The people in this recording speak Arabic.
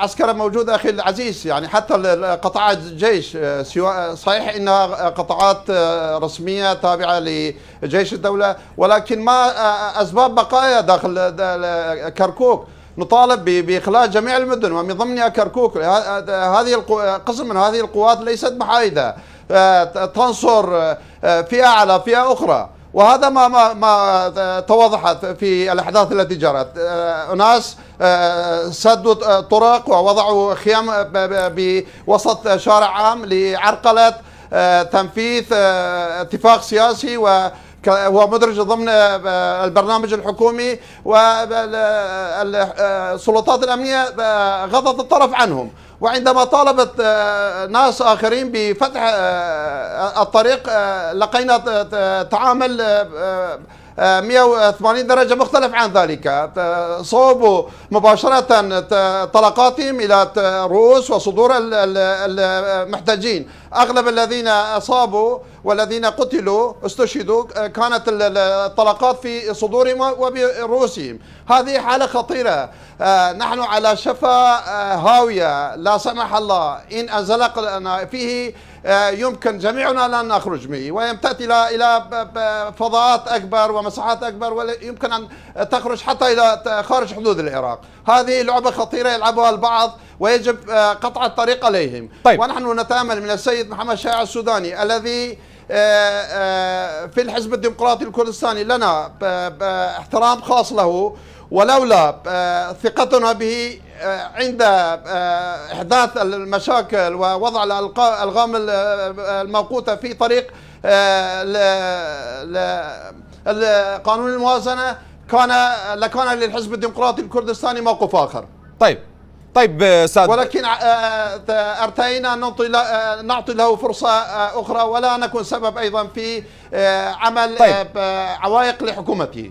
عسكرة موجودة أخي العزيز يعني حتى قطاعات الجيش آه، سواء آه، صحيح أنها آه، قطاعات رسمية تابعة لجيش الدولة ولكن ما أسباب بقايا داخل كركوك نطالب باخلاء جميع المدن ومن ضمنها كركوك هذه قسم من هذه القوات ليست محايده تنصر فئه على فئه اخرى وهذا ما ما ما توضحت في الاحداث التي جرت آه، اناس آه، سدوا طرق ووضعوا خيام بوسط شارع عام لعرقله آه، تنفيذ اتفاق سياسي و هو مدرج ضمن البرنامج الحكومي والسلطات الامنيه غضت الطرف عنهم وعندما طالبت آه، ناس آخرين بفتح آه، آه، الطريق لقينا تعامل 180 درجة مختلف عن ذلك صوبوا مباشرة طلقاتهم إلى رؤوس وصدور المحتاجين اغلب الذين اصابوا والذين قتلوا استشهدوا آه، كانت الطلقات في صدورهم وبرؤوسهم هذه حاله خطيره آه، نحن على شفا آه، هاويه لا سمح الله ان انزلقنا فيه يمكن جميعنا لن نخرج منه ويمتد الى الى فضاءات اكبر ومساحات اكبر ويمكن ان تخرج حتى الى خارج حدود العراق هذه لعبه خطيره يلعبها البعض ويجب آه، قطع الطريق عليهم طيب. ونحن نتأمل من السيد محمد شاع السوداني الذي آه، آه، في الحزب الديمقراطي الكردستاني لنا احترام خاص له ولولا ثقتنا به عند احداث المشاكل ووضع الالغام الموقوته في طريق قانون الموازنه كان لكان للحزب الديمقراطي الكردستاني موقف اخر. طيب طيب استاذ آه، ولكن آه، آه، ارتئينا نعطي له فرصه اخرى ولا نكون سبب ايضا في عمل طيب. عوائق لحكومته